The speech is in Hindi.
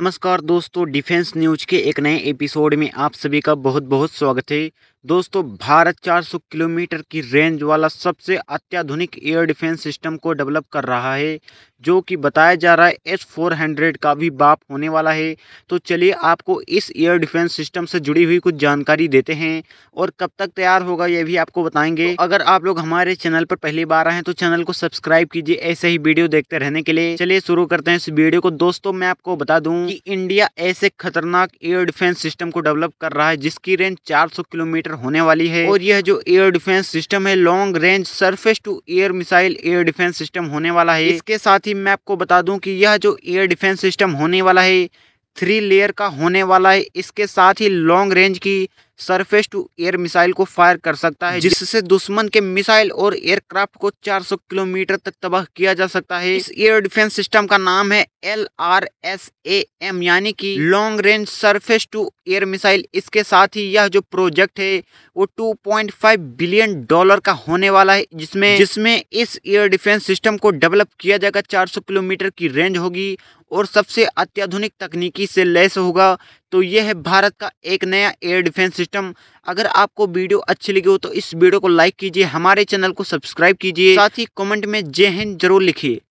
नमस्कार दोस्तों डिफेंस न्यूज के एक नए एपिसोड में आप सभी का बहुत बहुत स्वागत है दोस्तों भारत 400 किलोमीटर की रेंज वाला सबसे अत्याधुनिक एयर डिफेंस सिस्टम को डेवलप कर रहा है जो कि बताया जा रहा है एस फोर हंड्रेड का भी बाप होने वाला है तो चलिए आपको इस एयर डिफेंस सिस्टम से जुड़ी हुई कुछ जानकारी देते हैं और कब तक तैयार होगा ये भी आपको बताएंगे तो अगर आप लोग हमारे चैनल पर पहली बार आए हैं तो चैनल को सब्सक्राइब कीजिए ऐसे ही वीडियो देखते रहने के लिए चलिए शुरू करते हैं इस वीडियो को दोस्तों मैं आपको बता दूँ की इंडिया ऐसे खतरनाक एयर डिफेंस सिस्टम को डेवलप कर रहा है जिसकी रेंज चार किलोमीटर होने वाली है और यह जो एयर डिफेंस सिस्टम है long range surface to air missile air defence system होने वाला है इसके साथ ही मैं आपको बता दूं कि यह जो एयर डिफेंस सिस्टम होने वाला है थ्री लेयर का होने वाला है इसके साथ ही लॉन्ग रेंज की सरफेस टू एयर मिसाइल को फायर कर सकता है जिससे दुश्मन के मिसाइल और एयरक्राफ्ट को 400 किलोमीटर तक तबाह किया जा सकता है इस एयर डिफेंस सिस्टम का नाम है L R S A M यानी कि long range surface to air missile इसके साथ ही यह जो प्रोजेक्ट है वो 2.5 बिलियन डॉलर का होने वाला है जिसमें जिसमें इस एयर डिफेंस सिस्टम को डेवलप किया जाएगा 400 किलोमीटर की रेंज होगी और सबसे अत्याधुनिक तकनीकी से लैस होगा तो यह है भारत का एक नया एयर डिफेंस सिस्टम अगर आपको वीडियो अच्छी लगी हो तो इस वीडियो को लाइक कीजिए हमारे चैनल को सब्सक्राइब कीजिए साथ ही कमेंट में जय हिंद जरूर लिखिए